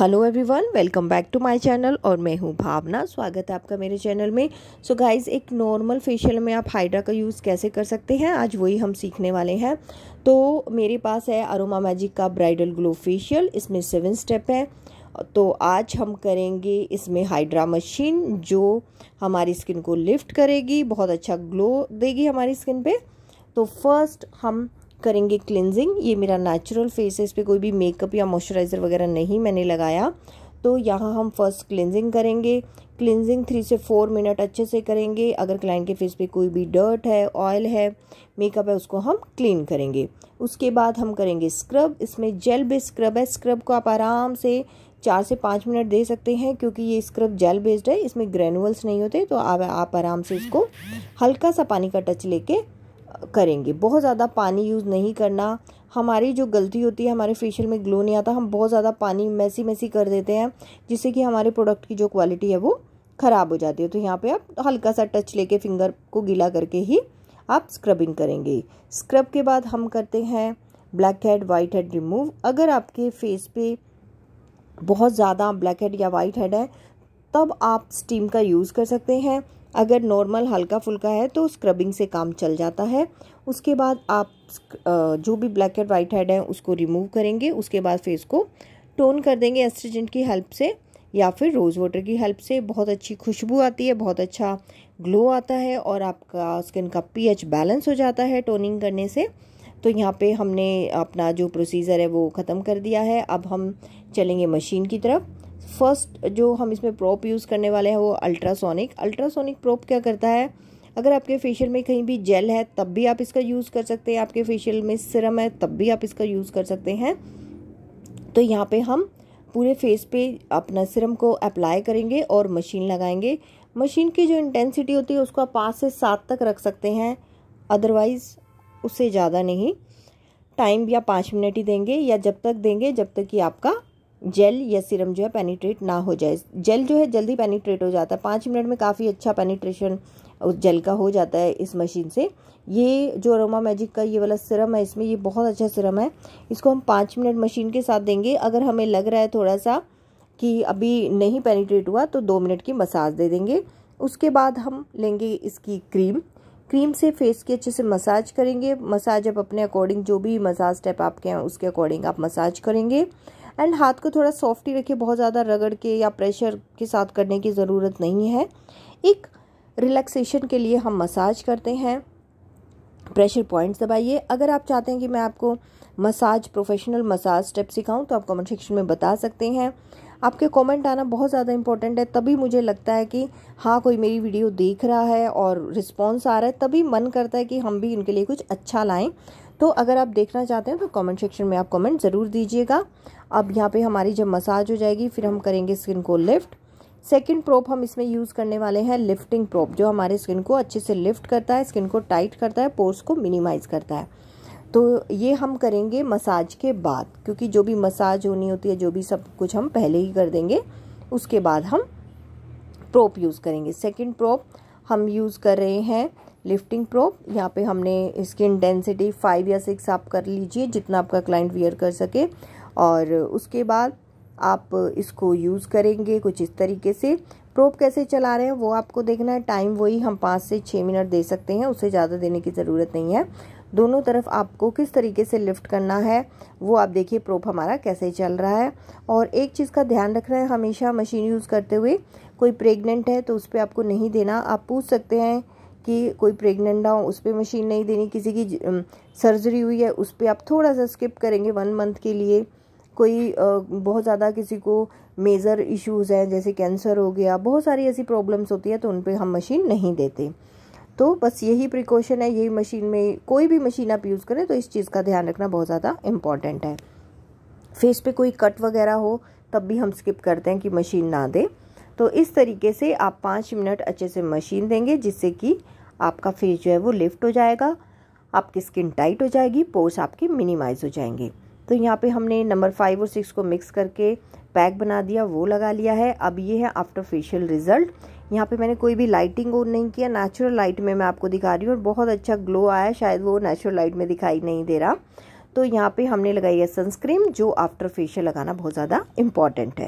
hello everyone welcome back to my channel और मैं हूँ भावना स्वागत है आपका मेरे चैनल में सो so गाइस एक नॉर्मल फेशियल में आप हाइड्रा का यूज़ कैसे कर सकते हैं आज वही हम सीखने वाले हैं तो मेरे पास है अरोमा मैजिक का ब्राइडल ग्लो फेशियल इसमें सेवन स्टेप है तो आज हम करेंगे इसमें हाइड्रा मशीन जो हमारी स्किन को लिफ्ट करेगी बहुत अच्छा ग्लो देगी हमारी स्किन पर तो फर्स्ट हम करेंगे क्लिनजिंग ये मेरा नेचुरल फेस है इस पर कोई भी मेकअप या मॉइस्चराइज़र वगैरह नहीं मैंने लगाया तो यहाँ हम फर्स्ट क्लिनजिंग करेंगे क्लिनजिंग थ्री से फोर मिनट अच्छे से करेंगे अगर क्लाइंट के फेस पे कोई भी डर्ट है ऑयल है मेकअप है उसको हम क्लीन करेंगे उसके बाद हम करेंगे स्क्रब इसमें जेल बेस्ड स्क्रब है स्क्रब को आप आराम से चार से पाँच मिनट दे सकते हैं क्योंकि ये स्क्रब जेल बेस्ड है इसमें ग्रेनुअल्स नहीं होते तो आप आप आराम से इसको हल्का सा पानी का टच लेके करेंगे बहुत ज़्यादा पानी यूज़ नहीं करना हमारी जो गलती होती है हमारे फेशियल में ग्लो नहीं आता हम बहुत ज़्यादा पानी मैसी मैसी कर देते हैं जिससे कि हमारे प्रोडक्ट की जो क्वालिटी है वो ख़राब हो जाती है तो यहाँ पे आप हल्का सा टच लेके फिंगर को गीला करके ही आप स्क्रबिंग करेंगे स्क्रब के बाद हम करते हैं blackhead whitehead remove अगर आपके फेस पे बहुत ज़्यादा ब्लैक हेड या वाइट हेड है तब आप स्टीम का यूज़ कर सकते हैं अगर नॉर्मल हल्का फुल्का है तो स्क्रबिंग से काम चल जाता है उसके बाद आप जो भी ब्लैक एंड वाइट हेड है उसको रिमूव करेंगे उसके बाद फेस को टोन कर देंगे एस्ट्रीजेंट की हेल्प से या फिर रोज़ वाटर की हेल्प से बहुत अच्छी खुशबू आती है बहुत अच्छा ग्लो आता है और आपका स्किन का पीएच बैलेंस हो जाता है टोनिंग करने से तो यहाँ पे हमने अपना जो प्रोसीज़र है वो ख़त्म कर दिया है अब हम चलेंगे मशीन की तरफ फर्स्ट जो हम इसमें प्रॉप यूज़ करने वाले हैं वो अल्ट्रासोनिक अल्ट्रासोनिक प्रॉप क्या करता है अगर आपके फेशियल में कहीं भी जेल है तब भी आप इसका यूज़ कर सकते हैं आपके फेशियल में सिरम है तब भी आप इसका यूज़ कर सकते हैं तो यहाँ पे हम पूरे फेस पे अपना सिरम को अप्लाई करेंगे और मशीन लगाएंगे मशीन की जो इंटेंसिटी होती है उसको आप पाँच से सात तक रख सकते हैं अदरवाइज़ उससे ज़्यादा नहीं टाइम या पाँच मिनट ही देंगे या जब तक देंगे जब तक कि आपका जेल या सिरम जो है पेनीट्रेट ना हो जाए जेल जो है जल्दी पेनीट्रेट हो जाता है पाँच मिनट में काफ़ी अच्छा पेनीट्रेशन उस जेल का हो जाता है इस मशीन से ये जो अरोमा मैजिक का ये वाला सिरम है इसमें ये बहुत अच्छा सिरम है इसको हम पाँच मिनट मशीन के साथ देंगे अगर हमें लग रहा है थोड़ा सा कि अभी नहीं पेनीट्रेट हुआ तो दो मिनट की मसाज दे देंगे उसके बाद हम लेंगे इसकी क्रीम क्रीम से फेस की अच्छे से मसाज करेंगे मसाज आप अपने अकॉर्डिंग जो भी मसाज स्टेप आपके हैं उसके अकॉर्डिंग आप मसाज करेंगे एंड हाथ को थोड़ा सॉफ्ट ही रखिए बहुत ज़्यादा रगड़ के या प्रेशर के साथ करने की ज़रूरत नहीं है एक रिलैक्सेशन के लिए हम मसाज करते हैं प्रेशर पॉइंट्स दबाइए अगर आप चाहते हैं कि मैं आपको मसाज प्रोफेशनल मसाज स्टेप सिखाऊं तो आप कमेंट सेक्शन में बता सकते हैं आपके कमेंट आना बहुत ज़्यादा इंपॉर्टेंट है तभी मुझे लगता है कि हाँ कोई मेरी वीडियो देख रहा है और रिस्पॉन्स आ रहा है तभी मन करता है कि हम भी इनके लिए कुछ अच्छा लाएँ तो अगर आप देखना चाहते हैं तो कमेंट सेक्शन में आप कमेंट ज़रूर दीजिएगा अब यहाँ पे हमारी जब मसाज हो जाएगी फिर हम करेंगे स्किन को लिफ्ट सेकेंड प्रोप हम इसमें यूज़ करने वाले हैं लिफ्टिंग प्रोप जो हमारे स्किन को अच्छे से लिफ्ट करता है स्किन को टाइट करता है पोर्स को मिनिमाइज़ करता है तो ये हम करेंगे मसाज के बाद क्योंकि जो भी मसाज होनी होती है जो भी सब कुछ हम पहले ही कर देंगे उसके बाद हम प्रोप यूज़ करेंगे सेकेंड प्रोप हम यूज़ कर रहे हैं लिफ्टिंग प्रोप यहाँ पे हमने इसकी इंटेंसिटी फाइव या सिक्स आप कर लीजिए जितना आपका क्लाइंट वियर कर सके और उसके बाद आप इसको यूज़ करेंगे कुछ इस तरीके से प्रोप कैसे चला रहे हैं वो आपको देखना है टाइम वही हम पाँच से छः मिनट दे सकते हैं उससे ज़्यादा देने की ज़रूरत नहीं है दोनों तरफ आपको किस तरीके से लिफ्ट करना है वो आप देखिए प्रोप हमारा कैसे चल रहा है और एक चीज़ का ध्यान रखना है हमेशा मशीन यूज़ करते हुए कोई प्रेग्नेंट है तो उस पर आपको नहीं देना आप पूछ सकते हैं कि कोई प्रेग्नेंट ना हो उस पर मशीन नहीं देनी किसी की सर्जरी हुई है उस पर आप थोड़ा सा स्किप करेंगे वन मंथ के लिए कोई बहुत ज़्यादा किसी को मेजर इश्यूज़ हैं जैसे कैंसर हो गया बहुत सारी ऐसी प्रॉब्लम्स होती है तो उन पर हम मशीन नहीं देते तो बस यही प्रिकॉशन है यही मशीन में कोई भी मशीन आप यूज़ करें तो इस चीज़ का ध्यान रखना बहुत ज़्यादा इम्पॉर्टेंट है फेस पे कोई कट वगैरह हो तब भी हम स्किप करते हैं कि मशीन ना दें तो इस तरीके से आप पाँच मिनट अच्छे से मशीन देंगे जिससे कि आपका फेस जो है वो लिफ्ट हो जाएगा आपकी स्किन टाइट हो जाएगी पोर्स आपके मिनिमाइज हो जाएंगे तो यहाँ पे हमने नंबर फाइव और सिक्स को मिक्स करके पैक बना दिया वो लगा लिया है अब ये है आफ्टर फेशियल रिजल्ट यहाँ पे मैंने कोई भी लाइटिंग ऑन नहीं किया नेचुरल लाइट में मैं आपको दिखा रही हूँ और बहुत अच्छा ग्लो आया शायद वो नेचुरल लाइट में दिखाई नहीं दे रहा तो यहाँ पे हमने लगाई है सनस्क्रीन जो आफ्टर फेशियल लगाना बहुत ज़्यादा इम्पॉर्टेंट है